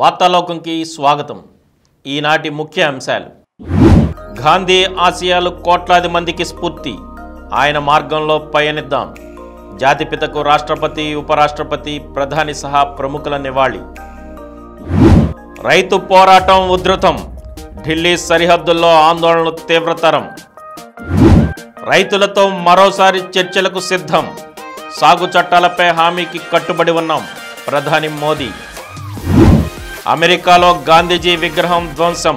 వార్తాలోకంకి స్వాగతం ఈనాటి ముఖ్య అంశాలు గాంధీ ఆశయాలు కోట్లాది మందికి స్ఫూర్తి ఆయన మార్గంలో పయనిద్దాం జాతిపితకు రాష్ట్రపతి ఉపరాష్ట్రపతి ప్రధాని సహా ప్రముఖుల నివాళి రైతు పోరాటం ఉధృతం ఢిల్లీ సరిహద్దుల్లో ఆందోళనలు తీవ్రతరం రైతులతో మరోసారి చర్చలకు సిద్ధం సాగు చట్టాలపై హామీకి కట్టుబడి ఉన్నాం ప్రధాని మోదీ అమెరికాలో గాంధీజీ విగ్రహం ధ్వంసం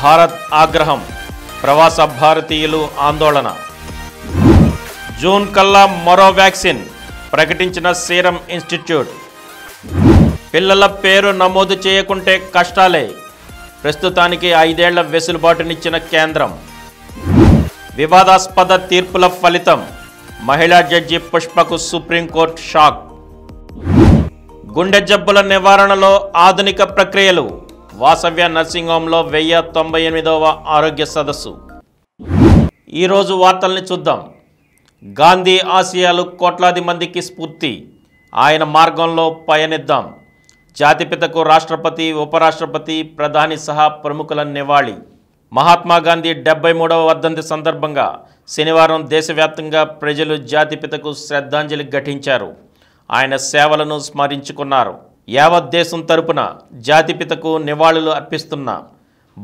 భారత్ ఆగ్రహం ప్రవాస భారతీయులు ఆందోళన జూన్ కల్లా మరో వ్యాక్సిన్ ప్రకటించిన సీరం ఇన్స్టిట్యూట్ పిల్లల పేరు నమోదు చేయకుంటే కష్టాలే ప్రస్తుతానికి ఐదేళ్ల వెసులుబాటునిచ్చిన కేంద్రం వివాదాస్పద తీర్పుల ఫలితం మహిళా జడ్జి పుష్పకు సుప్రీంకోర్టు షాక్ గుండె జబ్బుల నివారణలో ఆధునిక ప్రక్రియలు వాసవ్య నర్సింగ్ హోంలో వెయ్యి తొంభై ఎనిమిదవ ఆరోగ్య సదస్సు ఈరోజు వార్తల్ని చూద్దాం గాంధీ ఆశయాలు కోట్లాది మందికి స్ఫూర్తి ఆయన మార్గంలో పయనిద్దాం జాతిపితకు రాష్ట్రపతి ఉపరాష్ట్రపతి ప్రధాని సహా ప్రముఖుల నివాళి మహాత్మా గాంధీ డెబ్బై మూడవ వర్ధంతి సందర్భంగా శనివారం దేశవ్యాప్తంగా ప్రజలు జాతిపితకు శ్రద్ధాంజలి ఘటించారు ఆయన సేవలను స్మరించుకున్నారు యావద్దేశం తరపున జాతిపితకు నివాళులు అర్పిస్తున్న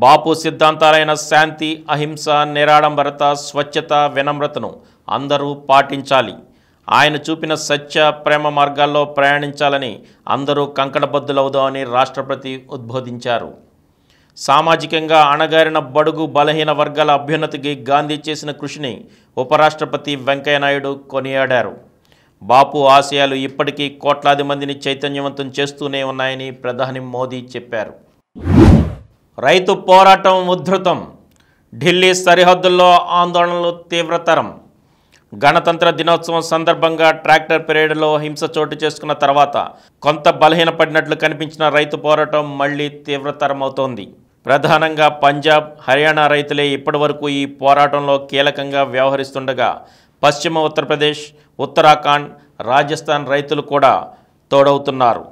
బాపు సిద్ధాంతాలైన శాంతి అహింస నిరాడంబరత స్వచ్ఛత వినమ్రతను అందరూ పాటించాలి ఆయన చూపిన సత్య ప్రేమ మార్గాల్లో ప్రయాణించాలని అందరూ కంకణబద్దులవుదామని రాష్ట్రపతి ఉద్బోధించారు సామాజికంగా అణగారిన బడుగు బలహీన వర్గాల అభ్యున్నతికి గాంధీ చేసిన కృషిని ఉపరాష్ట్రపతి వెంకయ్యనాయుడు కొనియాడారు బాపు ఆశయాలు ఇప్పటికీ కోట్లాది మందిని చైతన్యవంతం చేస్తూనే ఉన్నాయని ప్రధాని మోదీ చెప్పారు రైతు పోరాటం ఉధృతం ఢిల్లీ సరిహద్దుల్లో ఆందోళనలు తీవ్రతరం గణతంత్ర దినోత్సవం సందర్భంగా ట్రాక్టర్ పెరేడ్లో హింస చోటు చేసుకున్న తర్వాత కొంత బలహీనపడినట్లు కనిపించిన రైతు పోరాటం మళ్లీ తీవ్రతరమవుతోంది ప్రధానంగా పంజాబ్ హర్యానా రైతులే ఇప్పటివరకు ఈ పోరాటంలో కీలకంగా వ్యవహరిస్తుండగా పశ్చిమ ఉత్తరప్రదేశ్ ఉత్తరాఖండ్ రాజస్థాన్ రైతులు కూడా తోడవుతున్నారు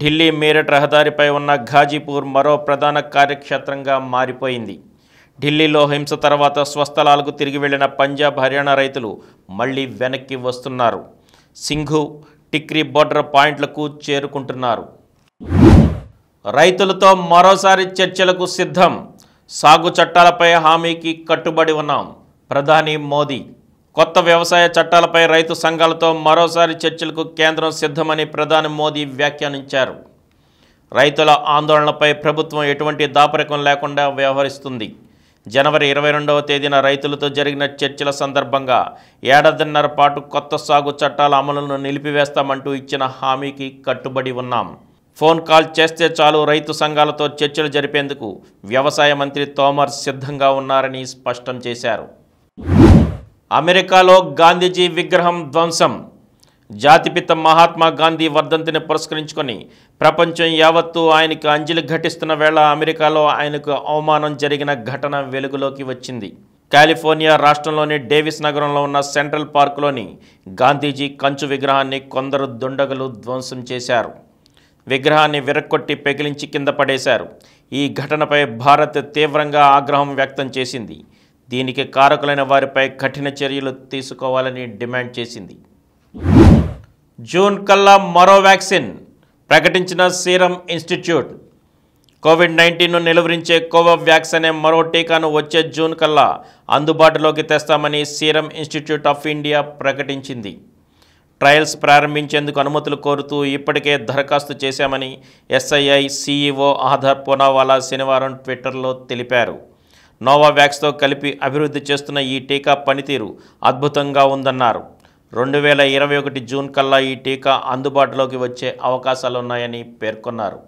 ఢిల్లీ మీరట్ రహదారిపై ఉన్న ఘాజీపూర్ మరో ప్రధాన కార్యక్షేత్రంగా మారిపోయింది ఢిల్లీలో హింస తర్వాత స్వస్థలాలకు తిరిగి వెళ్లిన పంజాబ్ హర్యానా రైతులు మళ్లీ వెనక్కి వస్తున్నారు సింఘు టిక్రీ బోర్డర్ పాయింట్లకు చేరుకుంటున్నారు రైతులతో మరోసారి చర్చలకు సిద్ధం సాగు చట్టాలపై హామీకి కట్టుబడి ఉన్నాం ప్రధాని మోదీ కొత్త వ్యవసాయ చట్టాలపై రైతు సంఘాలతో మరోసారి చర్చలకు కేంద్రం సిద్ధమని ప్రధాని మోదీ వ్యాఖ్యానించారు రైతుల ఆందోళనపై ప్రభుత్వం ఎటువంటి దాపరికం లేకుండా వ్యవహరిస్తుంది జనవరి ఇరవై రెండవ తేదీన రైతులతో జరిగిన చర్చల సందర్భంగా ఏడాదిన్నర పాటు కొత్త సాగు చట్టాల అమలును నిలిపివేస్తామంటూ ఇచ్చిన హామీకి కట్టుబడి ఉన్నాం ఫోన్ కాల్ చేస్తే చాలు రైతు సంఘాలతో చర్చలు జరిపేందుకు వ్యవసాయ మంత్రి తోమర్ సిద్ధంగా ఉన్నారని స్పష్టం చేశారు అమెరికాలో గాంధీజీ విగ్రహం ధ్వంసం జాతిపిత మహాత్మా గాంధీ వర్ధంతిని పురస్కరించుకొని ప్రపంచం యావత్తూ ఆయనకు అంజలి ఘటిస్తున్న వేళ అమెరికాలో ఆయనకు అవమానం జరిగిన ఘటన వెలుగులోకి వచ్చింది కాలిఫోర్నియా రాష్ట్రంలోని డేవిస్ నగరంలో ఉన్న సెంట్రల్ పార్కులోని గాంధీజీ కంచు విగ్రహాన్ని కొందరు దుండగులు ధ్వంసం చేశారు విగ్రహాన్ని విరక్కొట్టి పెగిలించి కింద పడేశారు ఈ ఘటనపై భారత్ తీవ్రంగా ఆగ్రహం వ్యక్తం చేసింది దీనికి కారకులైన వారిపై కఠిన చర్యలు తీసుకోవాలని డిమాండ్ చేసింది జూన్ కల్లా మరో వ్యాక్సిన్ ప్రకటించిన సీరం ఇన్స్టిట్యూట్ కోవిడ్ నైన్టీన్ను నిలువరించే కోవోవ్యాక్స్ అనే మరో టీకాను వచ్చే జూన్ కల్లా అందుబాటులోకి తెస్తామని సీరం ఇన్స్టిట్యూట్ ఆఫ్ ఇండియా ప్రకటించింది ట్రయల్స్ ప్రారంభించేందుకు అనుమతులు కోరుతూ ఇప్పటికే దరఖాస్తు చేశామని ఎస్ఐఐ సిఈఓ ఆధార్ పూనావాలా శనివారం ట్విట్టర్లో తెలిపారు నోవావ్యాక్స్తో కలిపి అభివృద్ధి చేస్తున్న ఈ టీకా పనితీరు అద్భుతంగా ఉందన్నారు రెండు వేల ఇరవై ఒకటి జూన్ కల్లా ఈ టీకా అందుబాటులోకి వచ్చే అవకాశాలున్నాయని పేర్కొన్నారు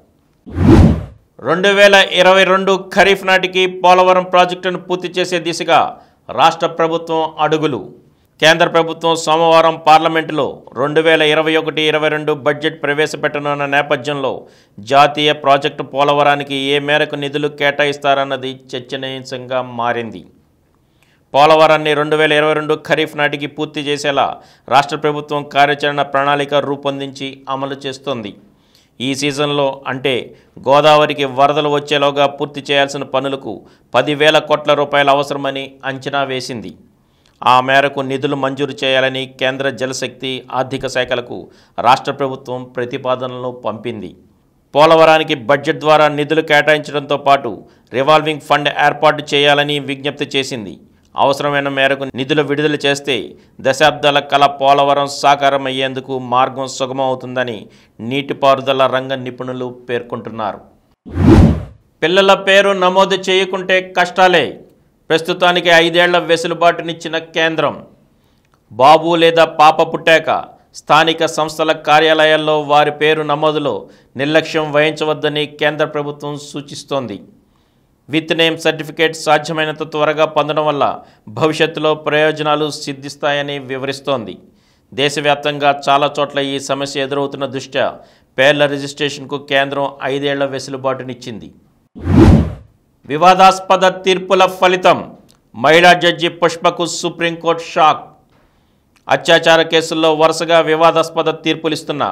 రెండు వేల ఇరవై రెండు ఖరీఫ్ నాటికి పోలవరం ప్రాజెక్టును పూర్తి చేసే దిశగా రాష్ట్ర ప్రభుత్వం అడుగులు కేంద్ర ప్రభుత్వం సోమవారం పార్లమెంటులో రెండు వేల ఇరవై ఒకటి ఇరవై రెండు బడ్జెట్ ప్రవేశపెట్టనున్న నేపథ్యంలో జాతీయ ప్రాజెక్టు పోలవరానికి ఏ మేరకు నిధులు కేటాయిస్తారన్నది చర్చనీయాంశంగా మారింది పోలవరాన్ని రెండు వేల ఇరవై రెండు ఖరీఫ్ నాటికి పూర్తి చేసేలా రాష్ట్ర ప్రభుత్వం కార్యాచరణ ప్రణాళిక రూపొందించి అమలు చేస్తోంది ఈ సీజన్లో అంటే గోదావరికి వరదలు వచ్చేలోగా పూర్తి చేయాల్సిన పనులకు పదివేల కోట్ల రూపాయలు అవసరమని అంచనా వేసింది ఆ మేరకు నిధులు మంజూరు చేయాలని కేంద్ర జలశక్తి ఆర్థిక శాఖలకు రాష్ట్ర ప్రభుత్వం ప్రతిపాదనలు పంపింది పోలవరానికి బడ్జెట్ ద్వారా నిధులు కేటాయించడంతో పాటు రివాల్వింగ్ ఫండ్ ఏర్పాటు చేయాలని విజ్ఞప్తి చేసింది అవసరమైన మేరకు నిధులు విడుదల చేస్తే దశాబ్దాల కల పోలవరం సాకారం అయ్యేందుకు మార్గం సుగమవుతుందని నీటిపారుదల రంగ నిపుణులు పేర్కొంటున్నారు పిల్లల పేరు నమోదు చేయకుంటే కష్టాలే ప్రస్తుతానికి ఐదేళ్ల వెసులుబాటునిచ్చిన కేంద్రం బాబు లేదా పాప పుట్టాక స్థానిక సంస్థల కార్యాలయాల్లో వారి పేరు నమోదులో నిర్లక్ష్యం వహించవద్దని కేంద్ర ప్రభుత్వం సూచిస్తోంది విత్ నేమ్ సర్టిఫికేట్ సాధ్యమైనంత త్వరగా పొందడం వల్ల భవిష్యత్తులో ప్రయోజనాలు సిద్ధిస్తాయని వివరిస్తోంది దేశవ్యాప్తంగా చాలా చోట్ల ఈ సమస్య ఎదురవుతున్న దృష్ట్యా పేర్ల రిజిస్ట్రేషన్కు కేంద్రం ఐదేళ్ల వెసులుబాటునిచ్చింది వివాదాస్పద తీర్పుల ఫలితం మహిళా జడ్జి పుష్పకు సుప్రీంకోర్టు షాక్ అత్యాచార కేసుల్లో వరుసగా వివాదాస్పద తీర్పులిస్తున్న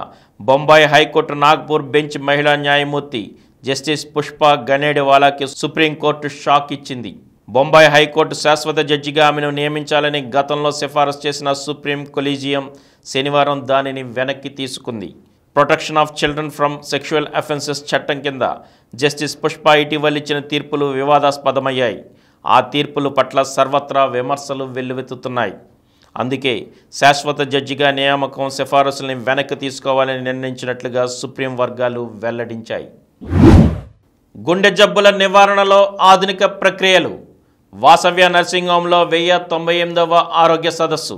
బొంబాయి హైకోర్టు నాగ్పూర్ బెంచ్ మహిళా న్యాయమూర్తి జస్టిస్ పుష్ప గనేడివాలాకి సుప్రీంకోర్టు షాక్ ఇచ్చింది బొంబాయి హైకోర్టు శాశ్వత జడ్జిగా ఆమెను నియమించాలని గతంలో సిఫారసు చేసిన సుప్రీం కొలీజియం శనివారం దానిని వెనక్కి తీసుకుంది protection of children from sexual offences చట్టం కింద జస్టిస్ పుష్ప ఇటీవల ఇచ్చిన తీర్పులు వివాదాస్పదమయ్యాయి ఆ తీర్పులు పట్ల సర్వత్రా విమర్శలు వెల్లువెత్తుతున్నాయి అందుకే శాశ్వత జడ్జిగా నియామకం సిఫారసుల్ని వెనక్కి తీసుకోవాలని నిర్ణయించినట్లుగా సుప్రీం వర్గాలు వెల్లడించాయి గుండె జబ్బుల నివారణలో ఆధునిక ప్రక్రియలు వాసవ్య నర్సింగ్ హోంలో వెయ్యి తొంభై ఎనిమిదవ ఆరోగ్య సదస్సు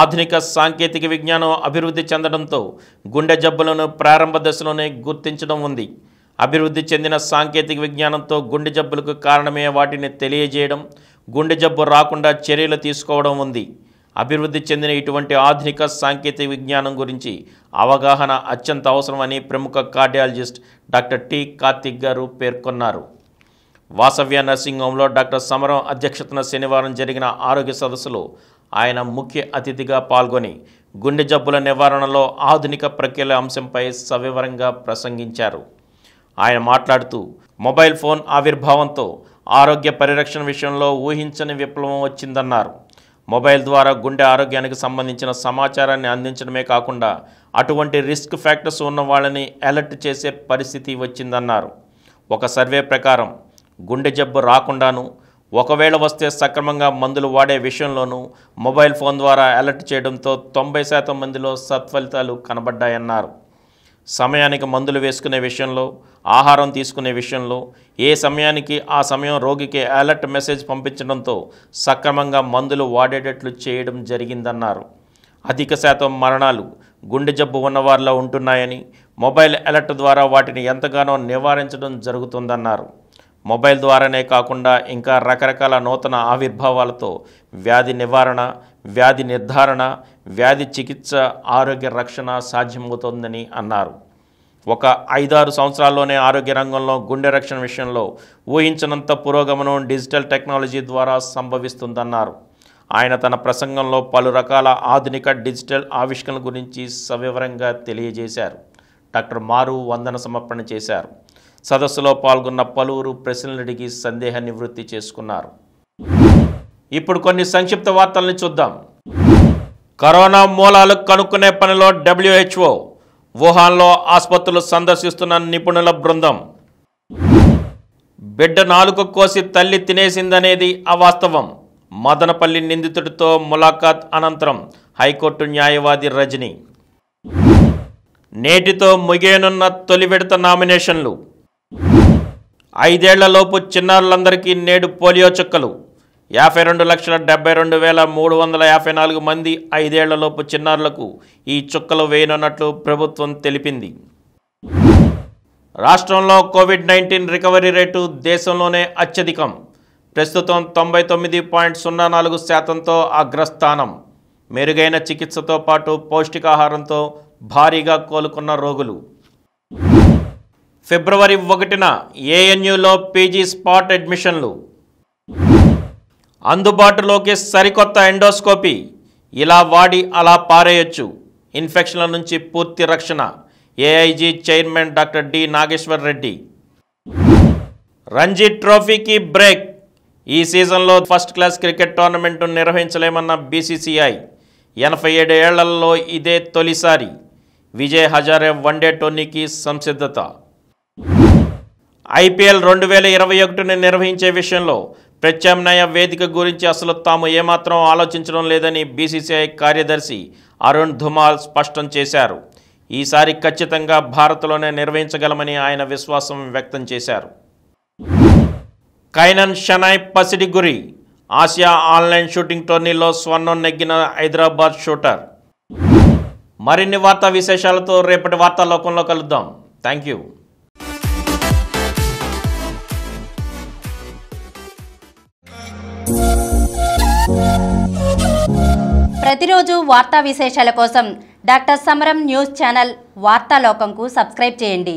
ఆధునిక సాంకేతిక విజ్ఞానం అభివృద్ధి చెందడంతో గుండె జబ్బులను ప్రారంభ దశలోనే గుర్తించడం ఉంది అభివృద్ధి చెందిన సాంకేతిక విజ్ఞానంతో గుండె జబ్బులకు కారణమే వాటిని తెలియజేయడం గుండె జబ్బు రాకుండా చర్యలు తీసుకోవడం ఉంది అభివృద్ధి చెందిన ఇటువంటి ఆధునిక సాంకేతిక విజ్ఞానం గురించి అవగాహన అత్యంత అవసరమని ప్రముఖ కార్డియాలజిస్ట్ డాక్టర్ టి కార్తిక్ గారు పేర్కొన్నారు వాసవ్య నర్సింగ్ హోంలో డాక్టర్ సమరం అధ్యక్షతన శనివారం జరిగిన ఆరోగ్య సదస్సులో ఆయన ముఖ్య అతిథిగా పాల్గొని గుండె జబ్బుల నివారణలో ఆధునిక ప్రక్రియల అంశంపై సవివరంగా ప్రసంగించారు ఆయన మాట్లాడుతూ మొబైల్ ఫోన్ ఆవిర్భావంతో ఆరోగ్య పరిరక్షణ విషయంలో ఊహించని విప్లవం వచ్చిందన్నారు మొబైల్ ద్వారా గుండె ఆరోగ్యానికి సంబంధించిన సమాచారాన్ని అందించడమే కాకుండా అటువంటి రిస్క్ ఫ్యాక్టర్స్ ఉన్న వాళ్ళని అలర్ట్ చేసే పరిస్థితి వచ్చిందన్నారు ఒక సర్వే ప్రకారం గుండె జబ్బు రాకుండాను ఒకవేళ వస్తే సక్రమంగా మందులు వాడే విషయంలోనూ మొబైల్ ఫోన్ ద్వారా అలర్ట్ చేయడంతో తొంభై శాతం మందిలో సత్ఫలితాలు కనబడ్డాయన్నారు సమయానికి మందులు వేసుకునే విషయంలో ఆహారం తీసుకునే విషయంలో ఏ సమయానికి ఆ సమయం రోగికి అలర్ట్ మెసేజ్ పంపించడంతో సక్రమంగా మందులు వాడేటట్లు చేయడం జరిగిందన్నారు అధిక శాతం మరణాలు గుండె జబ్బు ఉన్నవారిలో ఉంటున్నాయని మొబైల్ అలర్ట్ ద్వారా వాటిని ఎంతగానో నివారించడం జరుగుతుందన్నారు మొబైల్ ద్వారానే కాకుండా ఇంకా రకరకాల నూతన ఆవిర్భావాలతో వ్యాధి నివారణ వ్యాధి నిర్ధారణ వ్యాధి చికిత్స ఆరోగ్య రక్షణ సాధ్యమవుతోందని అన్నారు ఒక ఐదారు సంవత్సరాల్లోనే ఆరోగ్య రంగంలో గుండె రక్షణ విషయంలో ఊహించినంత పురోగమనం డిజిటల్ టెక్నాలజీ ద్వారా సంభవిస్తుందన్నారు ఆయన తన ప్రసంగంలో పలు రకాల ఆధునిక డిజిటల్ ఆవిష్కరణ గురించి సవివరంగా తెలియజేశారు డాక్టర్ మారు వందన సమర్పణ చేశారు సదస్సులో పాల్గొన్న పలువురు ప్రశ్నలు అడిగి సందేహ నివృత్తి చేసుకున్నారు ఇప్పుడు కొన్ని సంక్షిప్త వార్తల్ని చూద్దాం కరోనా మూలాలు కనుక్కునే పనిలో డబ్ల్యూహెచ్ఓ వుహాన్లో ఆసుపత్రులు సందర్శిస్తున్న నిపుణుల బృందం బిడ్డ నాలుక కోసి తల్లి తినేసిందనేది అవాస్తవం మదనపల్లి నిందితుడితో ములాఖాత్ అనంతరం హైకోర్టు న్యాయవాది రజనీ నేటితో ముగియనున్న తొలి విడత నామినేషన్లు ఐదేళ్లలోపు చిన్నారులందరికీ నేడు పోలియో చుక్కలు యాభై రెండు లక్షల డెబ్బై రెండు వేల మూడు వందల యాభై నాలుగు మంది ఐదేళ్లలోపు చిన్నారులకు ఈ చుక్కలు వేయనున్నట్లు ప్రభుత్వం తెలిపింది రాష్ట్రంలో కోవిడ్ నైన్టీన్ రికవరీ రేటు దేశంలోనే అత్యధికం ప్రస్తుతం తొంభై తొమ్మిది పాయింట్ సున్నా నాలుగు శాతంతో అగ్రస్థానం మెరుగైన చికిత్సతో పాటు పౌష్టికాహారంతో భారీగా కోలుకున్న రోగులు ఫిబ్రవరి ఒకటిన ఏఎన్యులో పీజీ స్పాట్ అడ్మిషన్లు అందుబాటులోకి సరికొత్త ఎండోస్కోపీ ఇలా వాడి అలా పారేయొచ్చు ఇన్ఫెక్షన్ల నుంచి పూర్తి రక్షణ AIG chairman doctor D Nageshwar Reddy Ranji ట్రోఫీకి బ్రేక్ ఈ సీజన్లో ఫస్ట్ క్లాస్ క్రికెట్ టోర్నమెంటు నిర్వహించలేమన్న బీసీసీఐ ఎనభై ఏడు ఏళ్లలో ఇదే తొలిసారి విజయ్ హజారే వన్డే టోర్నీకి సంసిద్ధత ఐపీఎల్ రెండు వేల ఇరవై ఒకటిని నిర్వహించే విషయంలో ప్రత్యామ్నాయ వేదిక గురించి అసలు తాము ఏమాత్రం ఆలోచించడం లేదని బీసీసీఐ కార్యదర్శి అరుణ్ ధుమాల్ స్పష్టం చేశారు ఈసారి ఖచ్చితంగా భారత్లోనే నిర్వహించగలమని ఆయన విశ్వాసం వ్యక్తం చేశారు కైనన్ షనాయ్ పసిడిగురి ఆసియా ఆన్లైన్ షూటింగ్ టోర్నీలో స్వర్ణం నెగ్గిన హైదరాబాద్ షూటర్ మరిన్ని వార్తా విశేషాలతో రేపటి వార్తా లోకంలో కలుద్దాం థ్యాంక్ యూ ప్రతిరోజు వార్తా విశేషాల కోసం డాక్టర్ సమరం న్యూస్ ఛానల్ వార్తాలోకంకు సబ్స్క్రైబ్ చేయండి